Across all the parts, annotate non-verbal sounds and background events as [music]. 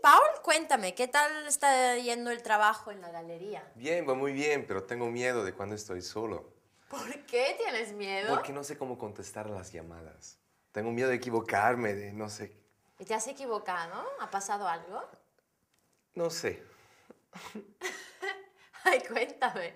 Paul, cuéntame, ¿qué tal está yendo el trabajo en la galería? Bien, va muy bien, pero tengo miedo de cuando estoy solo. ¿Por qué tienes miedo? Porque no sé cómo contestar las llamadas. Tengo miedo de equivocarme, de no sé. te has equivocado? ¿Ha pasado algo? No sé. [laughs] Ay, cuéntame.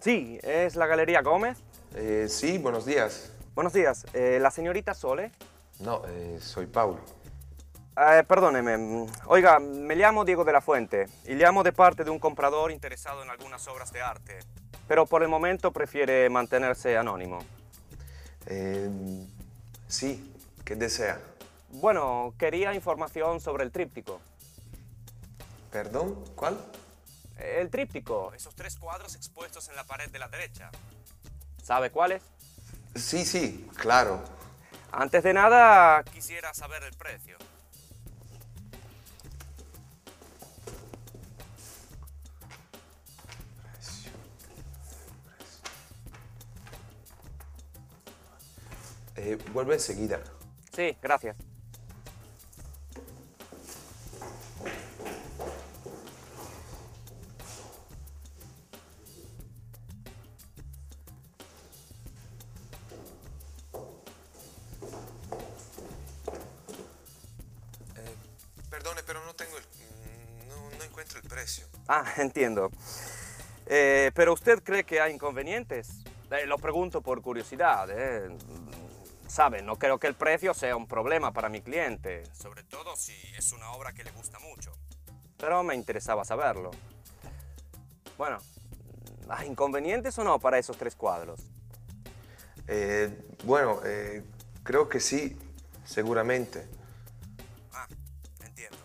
Sí, es la Galería Gómez. Eh, sí, buenos días. Buenos días. Eh, ¿La señorita Sole? No, eh, soy Paulo. perdóneme. Oiga, me llamo Diego de la Fuente y llamo de parte de un comprador interesado en algunas obras de arte, pero por el momento prefiere mantenerse anónimo. Em, sí, ¿qué desea? Bueno, quería información sobre el tríptico. ¿Perdón? ¿Cuál? El tríptico. Esos tres cuadros expuestos en la pared de la derecha. ¿Sabe cuáles? Sí, sí, claro. Antes de nada, quisiera saber el precio. Eh, vuelve enseguida. Sí, gracias. Entiendo. Eh, pero usted cree que hay inconvenientes? Eh, lo pregunto por curiosidad. Eh. Sabe, no creo que el precio sea un problema para mi cliente. Sobre todo si es una obra que le gusta mucho. Pero me interesaba saberlo. Bueno, ¿hay inconvenientes o no para esos tres cuadros? Eh, bueno, creo que sí, seguramente. Ah, entiendo.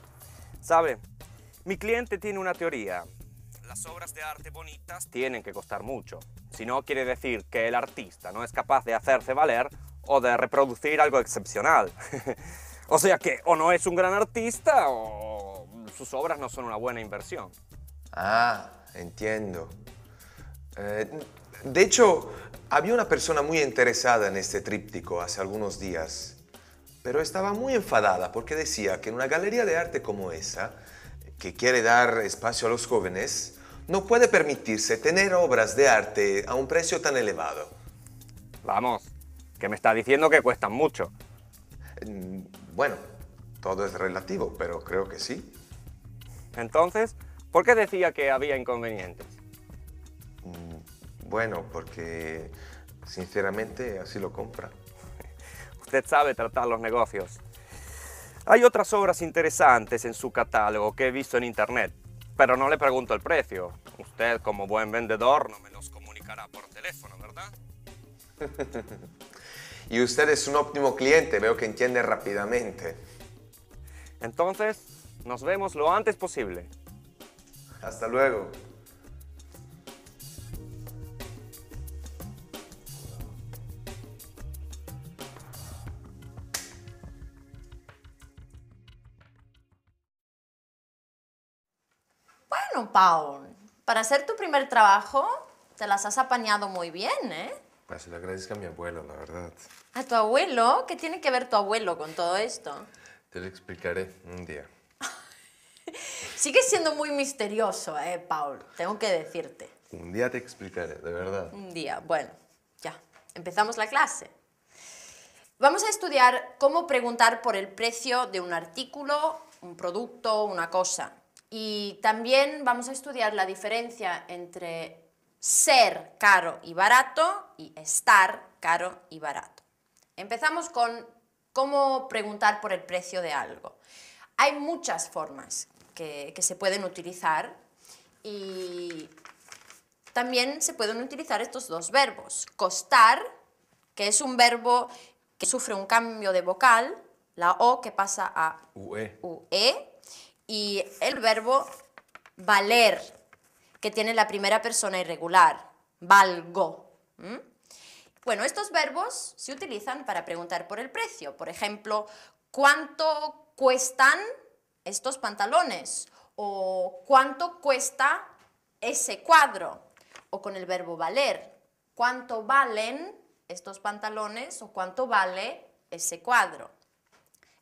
Sabe, mi cliente tiene una teoría las obras de arte bonitas tienen que costar mucho. Si no, quiere decir que el artista no es capaz de hacerse valer o de reproducir algo excepcional. [laughs] o sea que o no es un gran artista o sus obras no son una buena inversión. Ah, entiendo. Eh, de hecho, había una persona muy interesada en este tríptico hace algunos días, pero estaba muy enfadada porque decía que en una galería de arte como esa, que quiere dar espacio a los jóvenes, no puede permitirse tener obras de arte a un precio tan elevado. Vamos, que me está diciendo que cuestan mucho. Mm, bueno, todo es relativo, pero creo que sí. Entonces, ¿por qué decía que había inconvenientes? Mm, bueno, porque sinceramente así lo compra. [laughs] Usted sabe tratar los negocios. Hay otras obras interesantes en su catálogo que he visto en internet pero no le pregunto el precio. Usted, como buen vendedor, no me los comunicará por teléfono, ¿verdad? [laughs] y usted es un óptimo cliente, veo que entiende rápidamente. Entonces, nos vemos lo antes posible. Hasta luego. Bueno, Paul, para hacer tu primer trabajo, te las has apañado muy bien, ¿eh? Pues lo agradezco a mi abuelo, la verdad. ¿A tu abuelo? ¿Qué tiene que ver tu abuelo con todo esto? Te lo explicaré un día. [laughs] Sigue siendo muy misterioso, ¿eh, Paul? Tengo que decirte. Un día te explicaré, de verdad. Un día, bueno, ya. Empezamos la clase. Vamos a estudiar cómo preguntar por el precio de un artículo, un producto, una cosa. Y también vamos a estudiar la diferencia entre ser caro y barato y estar caro y barato. Empezamos con cómo preguntar por el precio de algo. Hay muchas formas que, se pueden utilizar y también se pueden utilizar estos dos verbos. Costar, que es un verbo que sufre un cambio de vocal, la O que pasa a UE y el verbo valer, que tiene la primera persona irregular, valgo. Bueno, estos verbos se utilizan para preguntar por el precio. Por ejemplo, ¿cuánto cuestan estos pantalones? O ¿cuánto cuesta ese cuadro? O con el verbo valer, ¿cuánto valen estos pantalones o cuánto vale ese cuadro?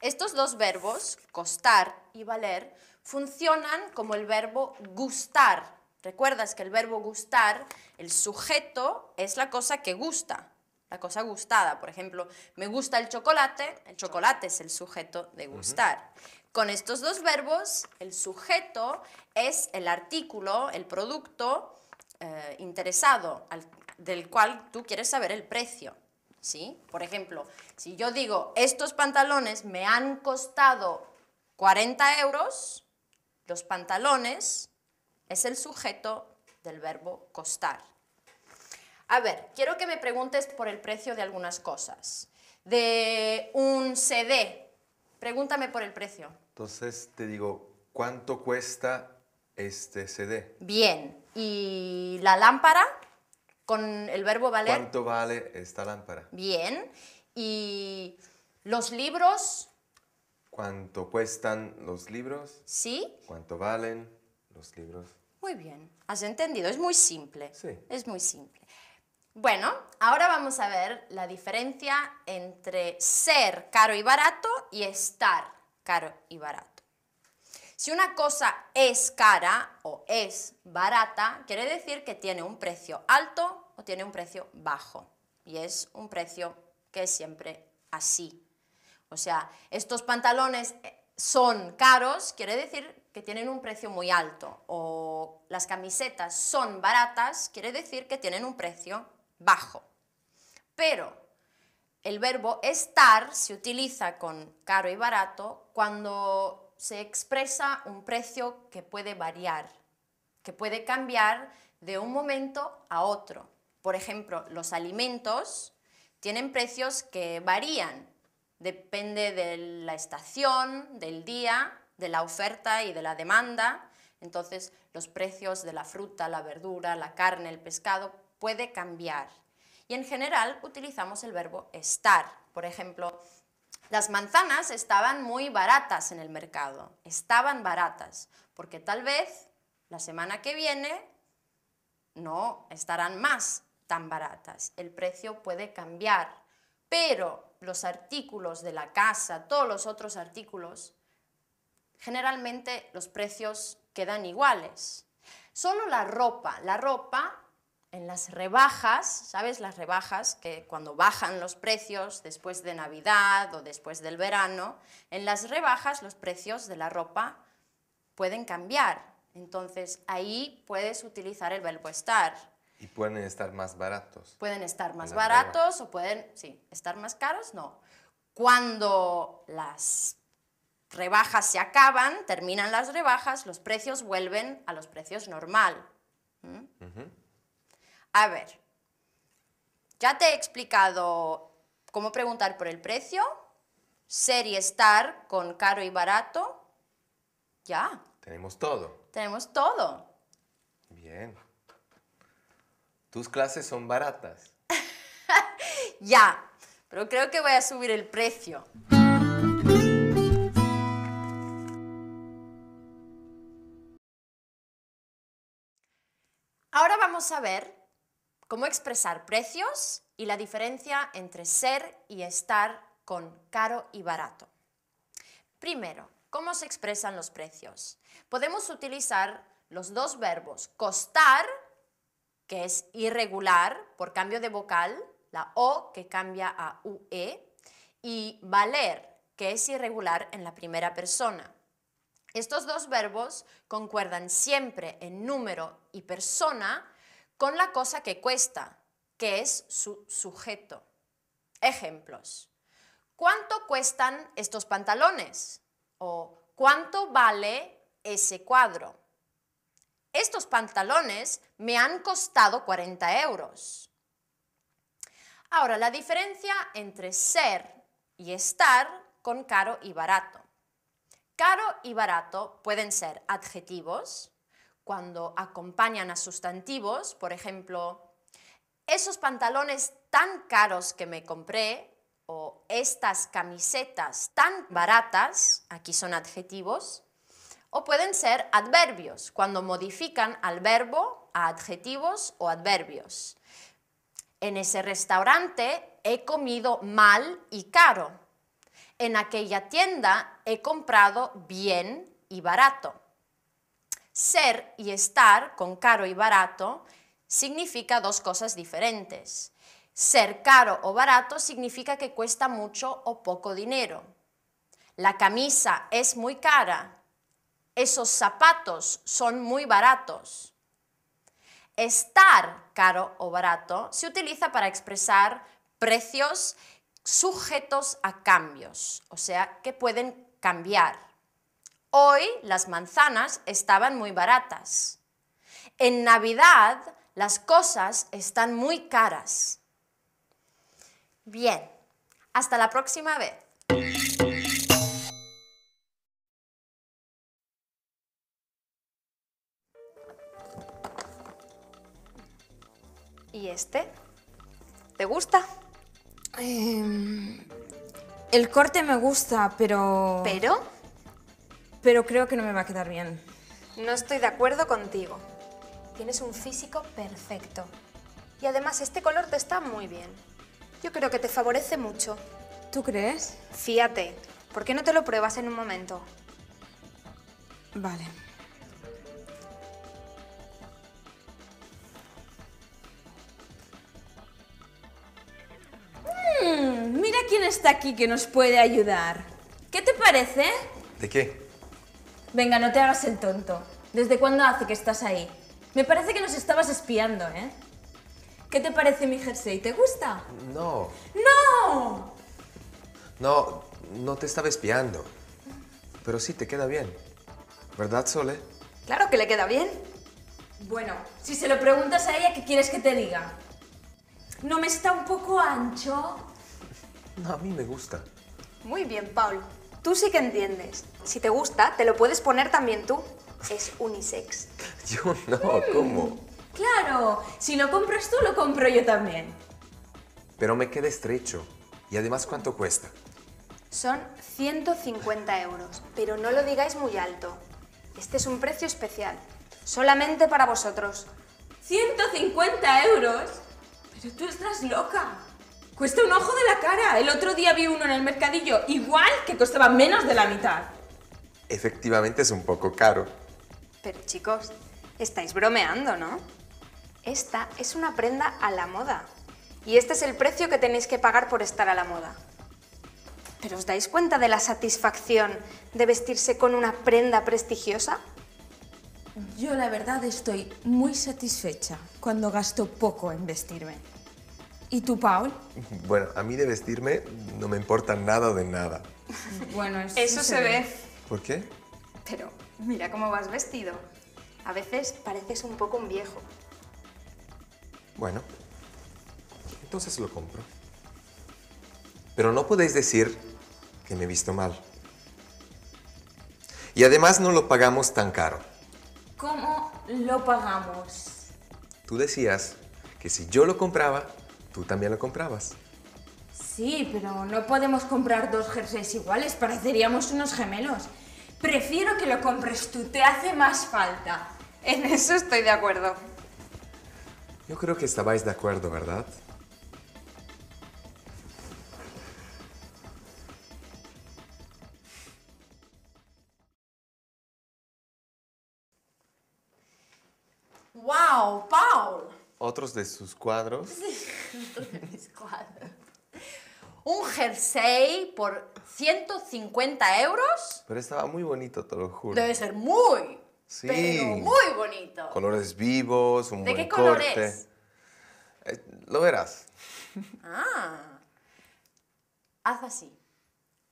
Estos dos verbos, costar y valer, funcionan como el verbo gustar. Recuerdas que el verbo gustar, el sujeto es la cosa que gusta, la cosa gustada. Por ejemplo, me gusta el chocolate, el chocolate es el sujeto de gustar. Con estos dos verbos, el sujeto es el artículo, el producto eh, interesado, del cual tú quieres saber el precio. Por ejemplo, si yo digo, estos pantalones me han costado 40 euros, los pantalones es el sujeto del verbo costar. A ver, quiero que me preguntes por el precio de algunas cosas. De un CD, pregúntame por el precio. Entonces te digo, ¿cuánto cuesta este CD? Bien, ¿y la lámpara? con el verbo valer. ¿Cuánto vale esta lámpara? Bien. ¿Y los libros? ¿Cuánto cuestan los libros? Sí. ¿Cuánto valen los libros? Muy bien. ¿Has entendido? Es muy simple. Sí. Es muy simple. Bueno, ahora vamos a ver la diferencia entre ser caro y barato y estar caro y barato. Si una cosa es cara o es barata, quiere decir que tiene un precio alto tiene un precio bajo. Y es un precio que es siempre así. O sea, estos pantalones eh, son caros, quiere decir que tienen un precio muy alto. O las camisetas son baratas, quiere decir que tienen un precio bajo. Pero el verbo estar se utiliza con caro y barato cuando se expresa un precio que puede variar, que puede cambiar de un momento a otro. Por ejemplo, los alimentos tienen precios que varían, depende de la estación, del día, de la oferta y de la demanda. Entonces, los precios de la fruta, la verdura, la carne, el pescado puede cambiar. Y en general utilizamos el verbo estar. Por ejemplo, las manzanas estaban muy baratas en el mercado, estaban baratas, porque tal vez la semana que viene no estarán más, tan baratas. El precio puede cambiar, pero los artículos de la casa, todos los otros artículos, generalmente los precios quedan iguales. Solo la ropa, la ropa en las rebajas, ¿sabes? Las rebajas que cuando bajan los precios después de Navidad o después del verano, en las rebajas los precios de la ropa pueden cambiar. Entonces ahí puedes utilizar el verbo y pueden estar más baratos. Pueden estar más baratos o pueden, sí, estar más caros, no. Cuando las rebajas se acaban, terminan las rebajas, los precios vuelven a los precios normal. ¿Mm? A ver, ya te he explicado cómo preguntar por el precio, ser y estar con caro y barato. Ya. Tenemos todo. Tenemos todo. Bien. Tus clases son baratas. [laughs] ya, pero creo que voy a subir el precio. Ahora vamos a ver cómo expresar precios y la diferencia entre ser y estar con caro y barato. Primero, ¿cómo se expresan los precios? Podemos utilizar los dos verbos costar que es irregular por cambio de vocal, la O que cambia a UE, y valer, que es irregular en la primera persona. Estos dos verbos concuerdan siempre en número y persona con la cosa que cuesta, que es su sujeto. Ejemplos. ¿Cuánto cuestan estos pantalones? O ¿cuánto vale ese cuadro? Estos pantalones me han costado 40 euros. Ahora, la diferencia entre ser y estar con caro y barato. Caro y barato pueden ser adjetivos, cuando acompañan a sustantivos, por ejemplo, esos pantalones tan caros que me compré o estas camisetas tan baratas, aquí son adjetivos, o pueden ser adverbios, cuando modifican al verbo a adjetivos o adverbios. En ese restaurante he comido mal y caro. En aquella tienda he comprado bien y barato. Ser y estar con caro y barato significa dos cosas diferentes. Ser caro o barato significa que cuesta mucho o poco dinero. La camisa es muy cara, esos zapatos son muy baratos. Estar caro o barato se utiliza para expresar precios sujetos a cambios, o sea, que pueden cambiar. Hoy las manzanas estaban muy baratas. En Navidad las cosas están muy caras. Bien, hasta la próxima vez. este. ¿Te gusta? Em, el corte me gusta, pero... ¿Pero? Pero creo que no me va a quedar bien. No estoy de acuerdo contigo. Tienes un físico perfecto. Y además este color te está muy bien. Yo creo que te favorece mucho. ¿Tú crees? Fíate. ¿Por qué no te lo pruebas en un momento? Vale. está aquí que nos puede ayudar. ¿Qué te parece? ¿De qué? Venga, no te hagas el tonto. ¿Desde cuándo hace que estás ahí? Me parece que nos estabas espiando, ¿eh? ¿Qué te parece mi jersey? ¿Te gusta? No. ¡No! No, no te estaba espiando. Pero sí, te queda bien. ¿Verdad, Sole? Claro que le queda bien. Bueno, si se lo preguntas a ella, ¿qué quieres que te diga? ¿No me está un poco ancho? No, a mí me gusta. Muy bien, Paul. Tú sí que entiendes. Si te gusta, te lo puedes poner también tú. Es unisex. [laughs] yo no, ¿cómo? Mm, claro, si lo compras tú, lo compro yo también. Pero me queda estrecho. Y además, ¿cuánto cuesta? Son 150 euros, pero no lo digáis muy alto. Este es un precio especial, solamente para vosotros. ¿150 euros? Pero tú estás loca. Cuesta un ojo de la cara. El otro día vi uno en el mercadillo, igual que costaba menos de la mitad. Efectivamente es un poco caro. Pero chicos, estáis bromeando, ¿no? Esta es una prenda a la moda. Y este es el precio que tenéis que pagar por estar a la moda. ¿Pero os dais cuenta de la satisfacción de vestirse con una prenda prestigiosa? Yo la verdad estoy muy satisfecha cuando gasto poco en vestirme. ¿Y tú, Paul? Bueno, a mí de vestirme no me importa nada de nada. Bueno, eso, se, ve. ve. ¿Por qué? Pero mira cómo vas vestido. A veces pareces un poco un viejo. Bueno, entonces lo compro. Pero no podéis decir que me he visto mal. Y además no lo pagamos tan caro. ¿Cómo lo pagamos? Tú decías que si yo lo compraba, ¿Tú también lo comprabas? Sí, pero no podemos comprar dos jerseys iguales, pareceríamos unos gemelos. Prefiero que lo compres tú, te hace más falta. En eso estoy de acuerdo. Yo creo que estabais de acuerdo, ¿verdad? otros de sus cuadros. [laughs] otros de mis cuadros. Un jersey por 150 euros. Pero estaba muy bonito, te lo juro. Debe ser muy, sí. muy bonito. Colores vivos, un ¿De buen qué color eh, lo verás. Ah. Haz así.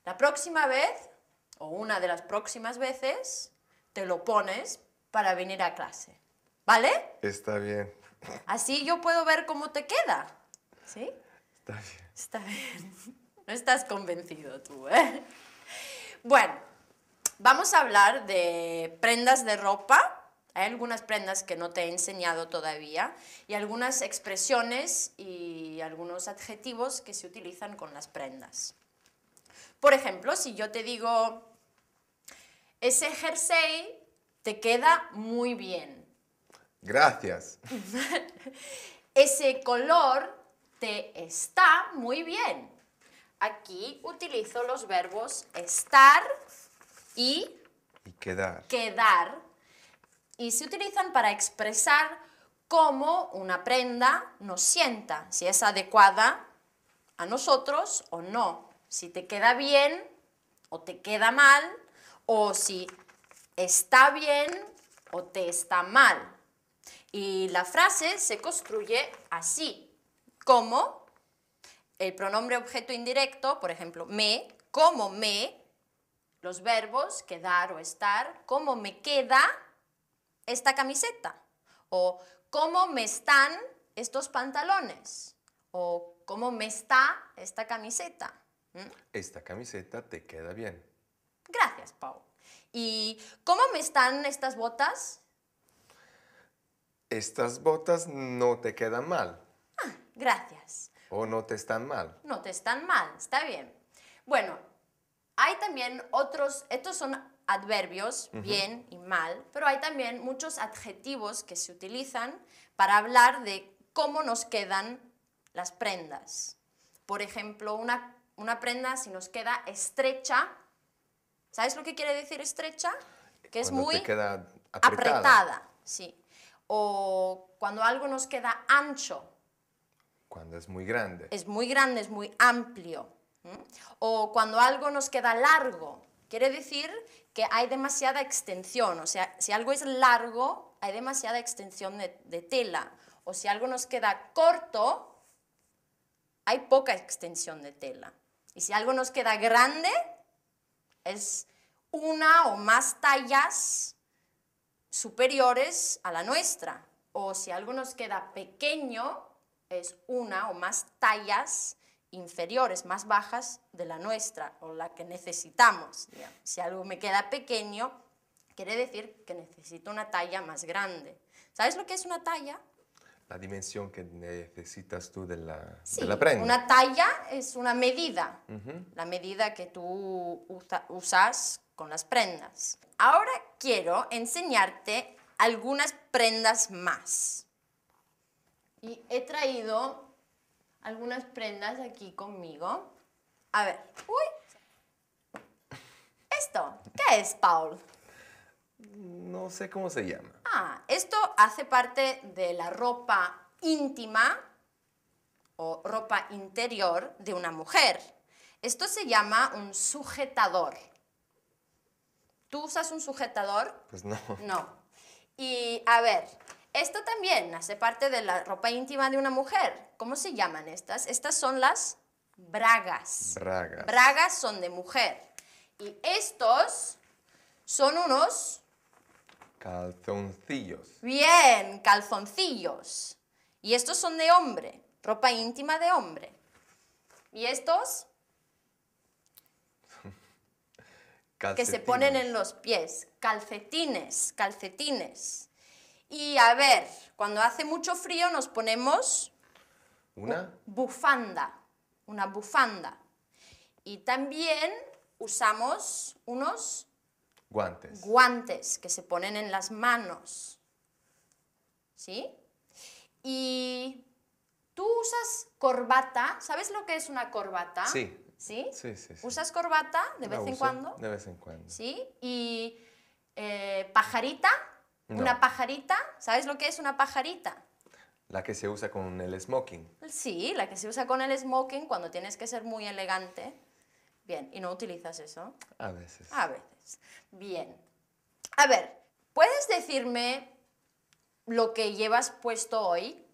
La próxima vez, o una de las próximas veces, te lo pones para venir a clase. ¿Vale? Está bien. Así yo puedo ver cómo te queda. ¿Sí? Está bien. Está bien. No estás convencido tú, ¿eh? Bueno, vamos a hablar de prendas de ropa. Hay algunas prendas que no te he enseñado todavía y algunas expresiones y algunos adjetivos que se utilizan con las prendas. Por ejemplo, si yo te digo, ese jersey te queda muy bien. Gracias. [laughs] Ese color te está muy bien. Aquí utilizo los verbos estar y, quedar. quedar. Y se utilizan para expresar cómo una prenda nos sienta, si es adecuada a nosotros o no, si te queda bien o te queda mal, o si está bien o te está mal. Y la frase se construye así, como el pronombre objeto indirecto, por ejemplo, me, como me, los verbos quedar o estar, cómo me queda esta camiseta, o cómo me están estos pantalones, o cómo me está esta camiseta. Esta camiseta te queda bien. Gracias, Pau. ¿Y cómo me están estas botas? Estas botas no te quedan mal. Ah, gracias. O no te están mal. No te están mal, está bien. Bueno, hay también otros, estos son adverbios, bien y mal, pero hay también muchos adjetivos que se utilizan para hablar de cómo nos quedan las prendas. Por ejemplo, una, una prenda si nos queda estrecha, ¿sabes lo que quiere decir estrecha? Que es muy apretada. apretada. Sí o cuando algo nos queda ancho. Cuando es muy grande. Es muy grande, es muy amplio. O cuando algo nos queda largo. Quiere decir que hay demasiada extensión, o sea, si algo es largo, hay demasiada extensión de tela. O si algo nos queda corto, hay poca extensión de tela. Y si algo nos queda grande, es una o más tallas superiores a la nuestra. O si algo nos queda pequeño, es una o más tallas inferiores, más bajas de la nuestra o la que necesitamos. Si algo me queda pequeño, quiere decir que necesito una talla más grande. ¿Sabes lo que es una talla? La dimensión que necesitas tú de la, prenda. Una talla es una medida, la medida que tú usas con las prendas. Ahora quiero enseñarte algunas prendas más. Y he traído algunas prendas aquí conmigo. A ver, uy. ¿Esto qué es, Paul? No sé cómo se llama. Ah, esto hace parte de la ropa íntima o ropa interior de una mujer. Esto se llama un sujetador. ¿Tú usas un sujetador? Pues no. No. Y a ver, esto también hace parte de la ropa íntima de una mujer. ¿Cómo se llaman estas? Estas son las bragas. Bragas. Bragas son de mujer. Y estos son unos... Calzoncillos. Bien, calzoncillos. Y estos son de hombre, ropa íntima de hombre. ¿Y estos? que se ponen en los pies, calcetines, calcetines. Y a ver, cuando hace mucho frío nos ponemos una bufanda, una bufanda. Y también usamos unos guantes. Guantes que se ponen en las manos. ¿Sí? Y tú usas corbata, ¿sabes lo que es una corbata? Sí. ¿sí? Sí, sí, usas corbata de vez en cuando? De vez en cuando. ¿Sí? ¿Y eh, pajarita? ¿Una pajarita? ¿Sabes lo que es una pajarita? La que se usa con el smoking. Sí, la que se usa con el smoking cuando tienes que ser muy elegante. Bien, ¿y no utilizas eso? A veces. A veces. Bien. A ver, ¿puedes decirme lo que llevas puesto hoy?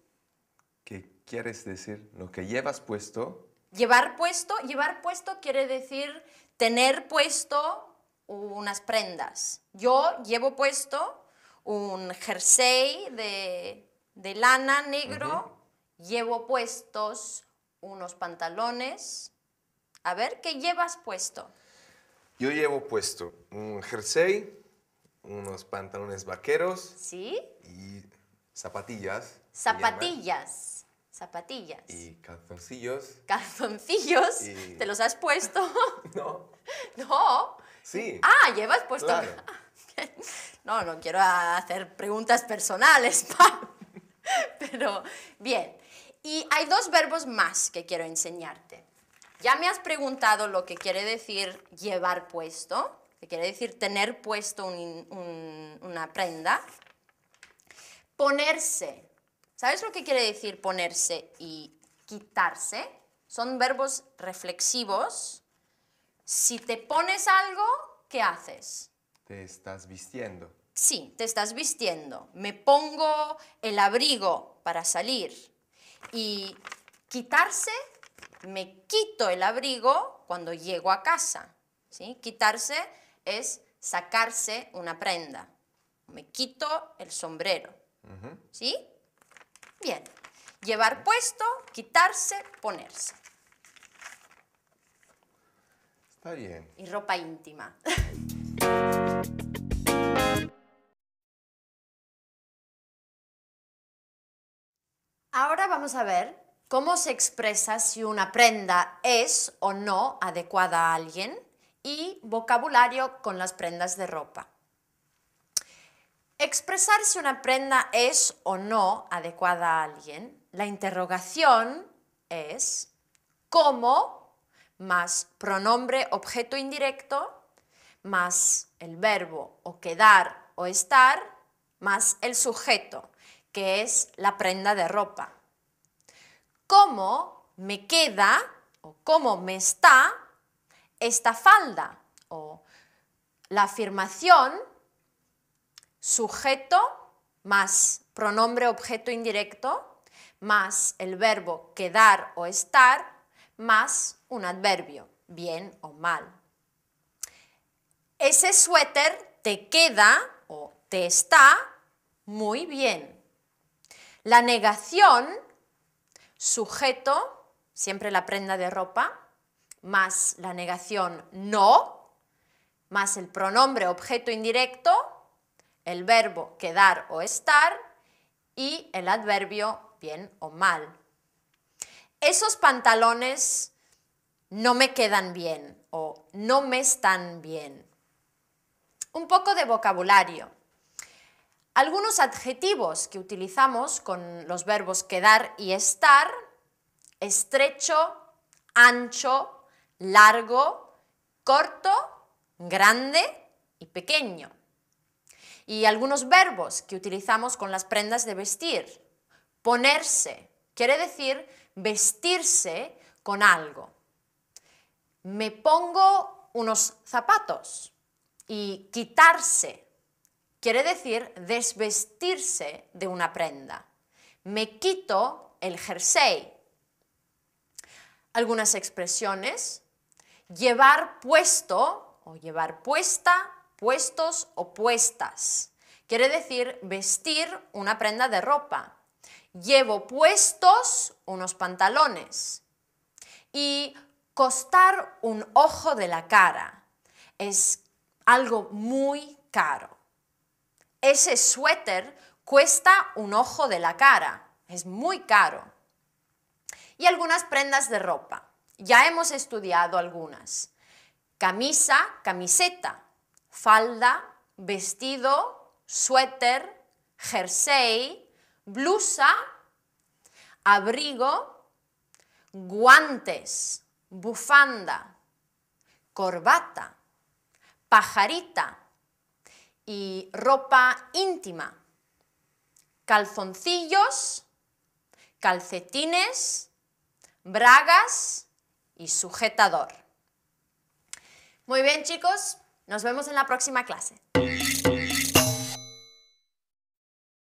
¿Qué quieres decir? ¿Lo que llevas puesto? Llevar puesto, llevar puesto quiere decir tener puesto unas prendas. Yo llevo puesto un jersey de, lana negro, llevo puestos unos pantalones. A ver, ¿qué llevas puesto? Yo llevo puesto un jersey, unos pantalones vaqueros. ¿Sí? Y zapatillas. Zapatillas. Zapatillas. Y calzoncillos. [laughs] Calzoncillos. ¿Te los has puesto? [laughs] No. [laughs] no. Sí. Ah, llevas puesto. no, no quiero hacer preguntas personales, pero bien. Y hay dos verbos más que quiero enseñarte. Ya me has preguntado lo que quiere decir llevar puesto, que quiere decir tener puesto una prenda. Ponerse ¿Sabes lo que quiere decir ponerse y quitarse? Son verbos reflexivos. Si te pones algo, ¿qué haces? Te estás vistiendo. Sí, te estás vistiendo. Me pongo el abrigo para salir. Y quitarse, me quito el abrigo cuando llego a casa. ¿sí? Quitarse es sacarse una prenda. Me quito el sombrero. ¿Sí? Bien, llevar puesto, quitarse, ponerse. Está bien. Y ropa íntima. [laughs] Ahora vamos a ver cómo se expresa si una prenda es o no adecuada a alguien y vocabulario con las prendas de ropa expresar si una prenda es o no adecuada a alguien, la interrogación es cómo más pronombre objeto indirecto más el verbo o quedar o estar más el sujeto, que es la prenda de ropa. ¿Cómo me queda o cómo me está esta falda? O la afirmación sujeto más pronombre objeto indirecto más el verbo quedar o estar más un adverbio, bien o mal. Ese suéter te queda o te está muy bien. La negación, sujeto, siempre la prenda de ropa, más la negación no, más el pronombre objeto indirecto, el verbo quedar o estar y el adverbio bien o mal. Esos pantalones no me quedan bien o no me están bien. Un poco de vocabulario. Algunos adjetivos que utilizamos con los verbos quedar y estar, estrecho, ancho, largo, corto, grande y pequeño y algunos verbos que utilizamos con las prendas de vestir. Ponerse quiere decir vestirse con algo. Me pongo unos zapatos y quitarse quiere decir desvestirse de una prenda. Me quito el jersey. Algunas expresiones. Llevar puesto o llevar puesta puestos o puestas. Quiere decir vestir una prenda de ropa. Llevo puestos unos pantalones. Y costar un ojo de la cara es algo muy caro. Ese suéter cuesta un ojo de la cara, es muy caro. Y algunas prendas de ropa. Ya hemos estudiado algunas. Camisa, camiseta, falda, vestido, suéter, jersey, blusa, abrigo, guantes, bufanda, corbata, pajarita y ropa íntima, calzoncillos, calcetines, bragas y sujetador. Muy bien chicos, nos vemos en la próxima clase.